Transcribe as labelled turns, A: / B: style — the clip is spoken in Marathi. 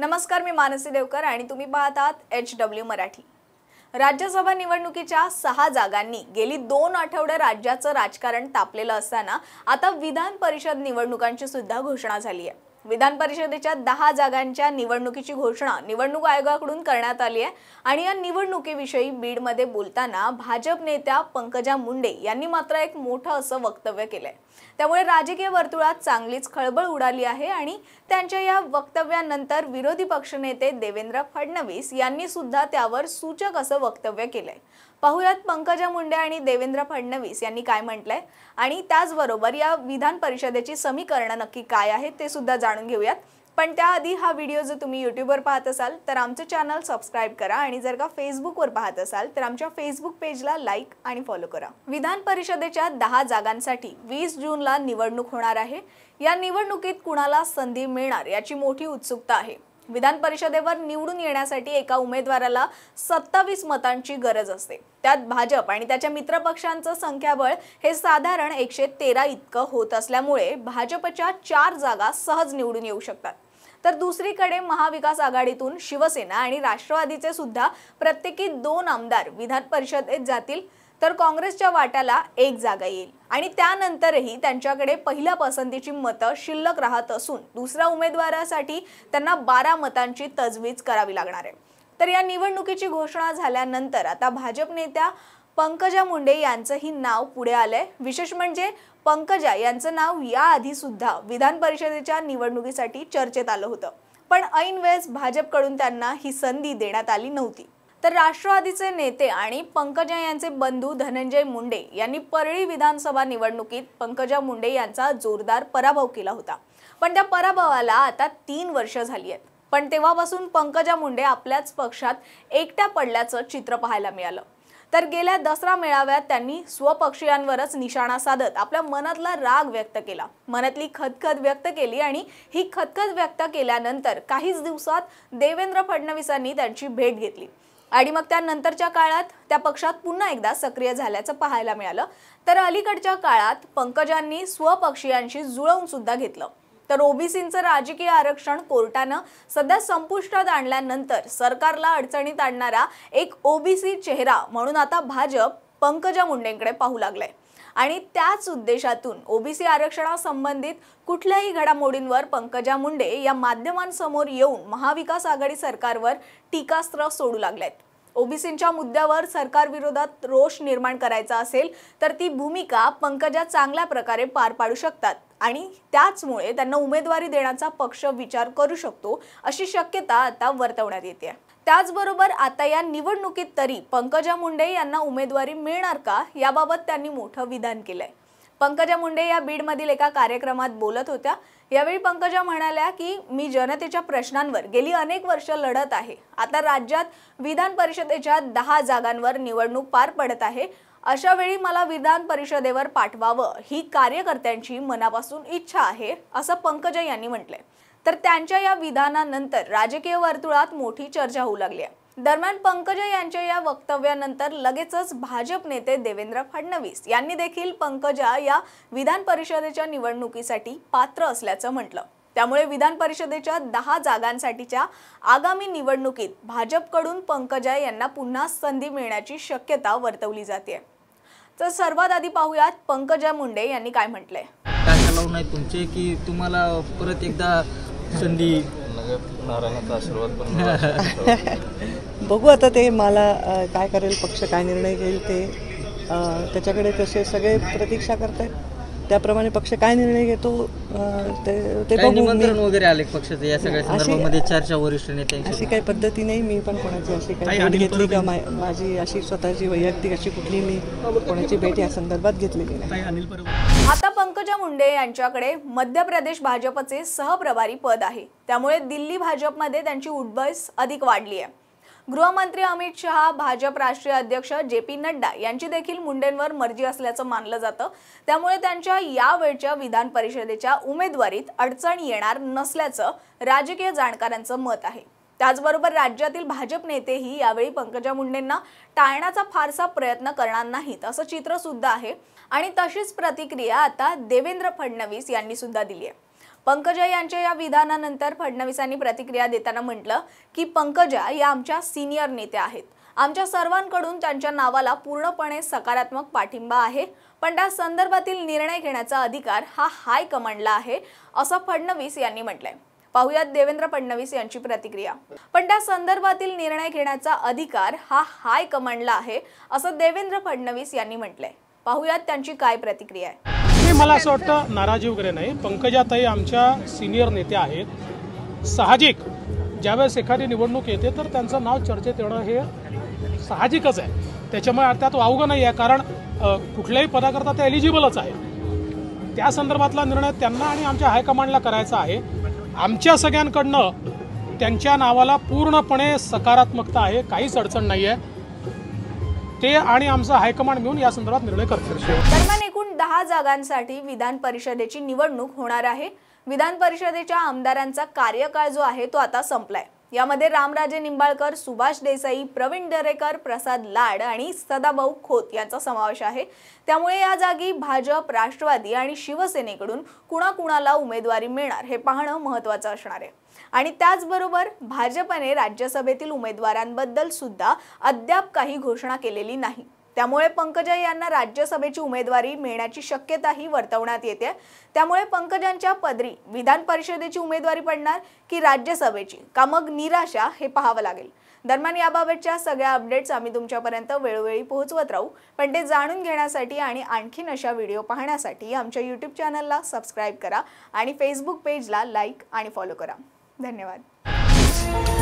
A: नमस्कार मी मानसी देवकर आणि तुम्ही पाहतात एच डब्ल्यू मराठी राज्यसभा निवडणुकीच्या सहा जागांनी गेली दोन आठवडे राज्याचं राजकारण तापलेलं असताना आता विधान परिषद निवडणुकांची सुद्धा घोषणा झाली आहे विधान परिषदेच्या दहा जागांच्या निवडणुकीची घोषणा निवडणूक आयोगाकडून करण्यात आली आहे आणि या निवडणुकीविषयी बीडमध्ये बोलताना भाजप नेत्या पंकजा मुंडे यांनी मात्र एक मोठं असं वक्तव्य केलंय त्यामुळे राजकीय वर्तुळात चांगलीच खळबळ उडाली आहे आणि त्यांच्या या वक्तव्यानंतर विरोधी पक्षनेते देवेंद्र फडणवीस यांनी सुद्धा त्यावर सूचक असं वक्तव्य केलंय पाहुयात पंकजा मुंडे आणि देवेंद्र फडणवीस यांनी काय म्हटलंय आणि त्याचबरोबर या विधान परिषदेची समीकरणं नक्की काय आहेत ते सुद्धा जाणून घेऊयात पण त्याआधी हा व्हिडिओ जर तुम्ही यूट्यूबवर पाहत असाल तर आमचं चॅनल सबस्क्राईब करा आणि जर का फेसबुकवर पाहत असाल तर आमच्या फेसबुक पेजला लाईक आणि फॉलो करा विधान परिषदेच्या दहा जागांसाठी वीस जूनला निवडणूक होणार आहे या निवडणुकीत कुणाला संधी मिळणार याची मोठी उत्सुकता आहे विधान परिषदेवर निवडून येण्यासाठी एका उमेदवाराला सत्तावीस मतांची गरज असते त्यात भाजप आणि त्याच्या मित्रपक्षांचं संख्याबळ हे साधारण एकशे तेरा इतकं होत असल्यामुळे भाजपच्या चार जागा सहज निवडून येऊ शकतात तर दुसरीकडे महाविकास आघाडीतून शिवसेना आणि राष्ट्रवादीचे सुद्धा प्रत्येकी दोन आमदार विधान परिषदेत जातील तर काँग्रेसच्या वाट्याला एक जागा येईल आणि त्यानंतरही त्यांच्याकडे पहिल्या पसंतीची मतं शिल्लक राहत असून दुसऱ्या उमेदवारासाठी त्यांना बारा मतांची तजवीज करावी लागणार आहे तर या निवडणुकीची घोषणा झाल्यानंतर आता भाजप नेत्या पंकजा मुंडे यांचंही नाव पुढे आलंय विशेष म्हणजे पंकजा यांचं नाव याआधी सुद्धा विधान परिषदेच्या निवडणुकीसाठी चर्चेत आलं होतं पण ऐन वेळेस भाजपकडून त्यांना ही संधी देण्यात आली नव्हती तर राष्ट्रवादीचे नेते आणि पंकजा यांचे बंधू धनंजय मुंडे यांनी परळी विधानसभा निवडणुकीत पंकजा मुंडे यांचा जोरदार पराभव केला होता पण त्या पराभवाला आता तीन वर्ष झाली आहेत पण तेव्हापासून पंकजा मुंडे आपल्याच पक्षात एकट्या पडल्याचं चित्र पाहायला मिळालं तर गेल्या दसरा मेळाव्यात त्यांनी स्वपक्षीयांवरच निशाणा साधत आपल्या मनातला राग व्यक्त केला मनातली खदखद व्यक्त केली आणि ही खदखद व्यक्त केल्यानंतर काहीच दिवसात देवेंद्र फडणवीसांनी त्यांची भेट घेतली आणि मग त्यानंतरच्या काळात त्या पक्षात पुन्हा एकदा सक्रिय झाल्याचं पाहायला मिळालं तर अलीकडच्या काळात पंकजांनी स्वपक्षीयांशी जुळवून सुद्धा घेतलं तर ओबीसींचं राजकीय आरक्षण कोर्टानं सध्या संपुष्टात आणल्यानंतर सरकारला अडचणीत आणणारा एक ओबीसी चेहरा म्हणून आता भाजप पंकजा मुंडेंकडे पाहू लागलाय आणि त्याच उद्देशातून ओबीसी आरक्षणासंबंधित कुठल्याही घडामोडींवर पंकजा मुंडे या माध्यमांसमोर येऊन महाविकास आघाडी सरकारवर टीकास्त्र सोडू लागलेत ओबीसींच्या मुद्द्यावर सरकार विरोधात रोष निर्माण करायचा असेल तर ती भूमिका पंकजा चांगल्या प्रकारे पार पाडू शकतात आणि त्याचमुळे त्यांना उमेदवारी देण्याचा पक्ष विचार करू शकतो अशी शक्यता आता वर्तवण्यात येते त्याचबरोबर आता या निवडणुकीत तरी पंकजा मुंडे यांना उमेदवारी मिळणार का याबाबत त्यांनी मोठं विधान केलंय पंकजा मुंडे या बीडमधील एका कार्यक्रमात बोलत होत्या यावेळी पंकजा म्हणाल्या की मी जनतेच्या प्रश्नांवर गेली अनेक वर्ष लढत आहे आता राज्यात विधान परिषदेच्या दहा जागांवर निवडणूक पार पडत आहे अशा वेळी मला विधान परिषदेवर पाठवावं ही कार्यकर्त्यांची मनापासून इच्छा आहे असं पंकजा यांनी म्हटलंय तर त्यांच्या या विधानानंतर राजकीय वर्तुळात मोठी चर्चा होऊ लागली आहे दरम्यान पंकजा यांच्या या वक्तव्यानंतर लगेचच भाजप नेते देवेंद्र फडणवीस यांनी देखील पंकजा या विधान परिषदेच्या निवडणुकीसाठी पात्र असल्याचं म्हटलं त्यामुळे विधान परिषदेच्या दहा जागांसाठीच्या आगामी निवडणुकीत भाजपकडून पंकजा यांना पुन्हा संधी मिळण्याची शक्यता वर्तवली जाते तर सर्वात आधी पाहूयात पंकजा मुंडे यांनी काय म्हटलंय काय तुमचे की तुम्हाला परत एकदा संधी आशीर्वाद पण बघू आता ते मला काय करेल पक्ष काय निर्णय घेईल ते त्याच्याकडे तसे सगळे प्रतीक्षा करत आहेत त्याप्रमाणे पक्ष काय निर्णय घेतो ते ते निमंत्रण वगैरे आले पक्षाचे या सगळ्या संदर्भामध्ये चर्चा वरिष्ठ नेत्यांची अशी काही पद्धती नाही मी पण कोणाची अशी काही भेट घेतली का माझी अशी स्वतःची वैयक्तिक अशी कुठली मी कोणाची भेट या संदर्भात घेतलेली नाही आता पंकजा मुंडे यांच्याकडे मध्य प्रदेश भाजपचे सहप्रभारी पद आहे त्यामुळे दिल्ली भाजपमध्ये त्यांची उडबस अधिक वाढली आहे गृहमंत्री अमित शहा भाजप राष्ट्रीय अध्यक्ष जे पी नड्डा यांची देखील मुंडेंवर मर्जी असल्याचं मानलं जातं त्यामुळे त्यांच्या यावेळच्या विधान परिषदेच्या उमेदवारीत अडचण येणार नसल्याचं राजकीय जाणकारांचं मत आहे त्याचबरोबर राज्यातील भाजप नेतेही यावेळी पंकजा मुंडेंना टाळण्याचा फारसा प्रयत्न करणार नाहीत असं चित्र सुद्धा आहे आणि तशीच प्रतिक्रिया आता देवेंद्र फडणवीस यांनी सुद्धा दिली आहे पंकजा यांच्या या विधानानंतर फडणवीसांनी प्रतिक्रिया देताना म्हटलं की पंकजा या आमच्या सिनियर नेत्या आहेत आमच्या सर्वांकडून त्यांच्या नावाला पूर्णपणे सकारात्मक पाठिंबा आहे पण त्या संदर्भातील निर्णय घेण्याचा अधिकार हा हाय कमांडला आहे असं फडणवीस यांनी म्हटलंय पाहुयात देवेंद्र फडणवीस यांची प्रतिक्रिया पण त्या संदर्भातील निर्णय घेण्याचा अधिकार हा हाय कमांडला आहे असं देवेंद्र फडणवीस यांनी म्हटलंय पाहुयात त्यांची काय प्रतिक्रिया आहे मला असं वाटतं नाराजी वगैरे नाही पंकजाताई आमच्या सिनियर नेत्या आहेत साहजिक ज्यावेळेस एखादी निवडणूक येते तर त्यांचं नाव चर्चेत येणं हे साहजिकच आहे त्याच्यामुळे त्यात वावगं नाही आहे कारण कुठल्याही पदाकरता ते एलिजिबलच आहे त्या संदर्भातला निर्णय त्यांना आणि आमच्या हायकमांडला करायचा आहे आमच्या सगळ्यांकडनं त्यांच्या नावाला पूर्णपणे सकारात्मकता आहे काहीच अडचण नाही आहे ते आणि आमचं हायकमांड मिळून या संदर्भात निर्णय करतील सहा जागांसाठी विधान परिषदेची निवडणूक होणार आहे विधान परिषदेच्या आमदारांचा कार्यकाळ जो आहे तो आता संपलाय यामध्ये रामराजे निंबाळकर सुभाष देसाई प्रवीण दरेकर प्रसाद लाड आणि सदाभाऊ खोत यांचा समावेश आहे त्यामुळे या जागी भाजप राष्ट्रवादी आणि शिवसेनेकडून कुणाकुणाला उमेदवारी मिळणार हे पाहणं महत्त्वाचं असणार आहे आणि त्याचबरोबर भाजपने राज्यसभेतील उमेदवारांबद्दल सुद्धा अद्याप काही घोषणा केलेली नाही त्यामुळे पंकजा यांना राज्यसभेची उमेदवारी मिळण्याची शक्यताही वर्तवण्यात येते त्यामुळे पंकजांच्या पदरी विधान परिषदेची उमेदवारी पडणार की राज्यसभेची का मग निराशा हे पाहावं लागेल दरम्यान याबाबतच्या सगळ्या अपडेट्स आम्ही तुमच्यापर्यंत वेळोवेळी पोहोचवत राहू पण ते जाणून घेण्यासाठी आणि आणखीन अशा व्हिडिओ पाहण्यासाठी आमच्या यूट्यूब चॅनलला सबस्क्राईब करा आणि फेसबुक पेजला लाईक आणि फॉलो करा धन्यवाद